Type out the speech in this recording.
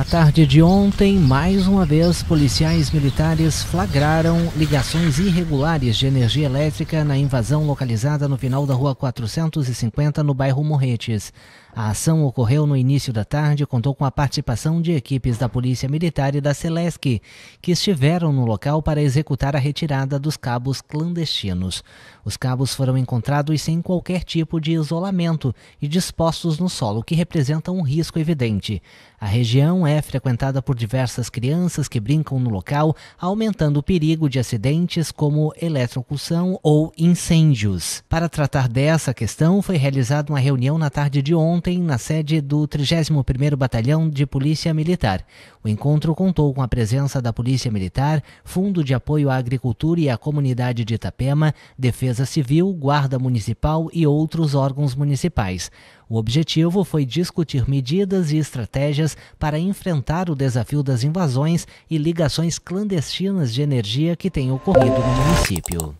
Na tarde de ontem, mais uma vez, policiais militares flagraram ligações irregulares de energia elétrica na invasão localizada no final da rua 450, no bairro Morretes. A ação ocorreu no início da tarde e contou com a participação de equipes da Polícia Militar e da Celesc, que estiveram no local para executar a retirada dos cabos clandestinos. Os cabos foram encontrados sem qualquer tipo de isolamento e dispostos no solo, o que representa um risco evidente. A região é é frequentada por diversas crianças que brincam no local, aumentando o perigo de acidentes como eletrocução ou incêndios. Para tratar dessa questão, foi realizada uma reunião na tarde de ontem na sede do 31º Batalhão de Polícia Militar. O encontro contou com a presença da Polícia Militar, Fundo de Apoio à Agricultura e à Comunidade de Itapema, Defesa Civil, Guarda Municipal e outros órgãos municipais. O objetivo foi discutir medidas e estratégias para enfrentar o desafio das invasões e ligações clandestinas de energia que têm ocorrido no município.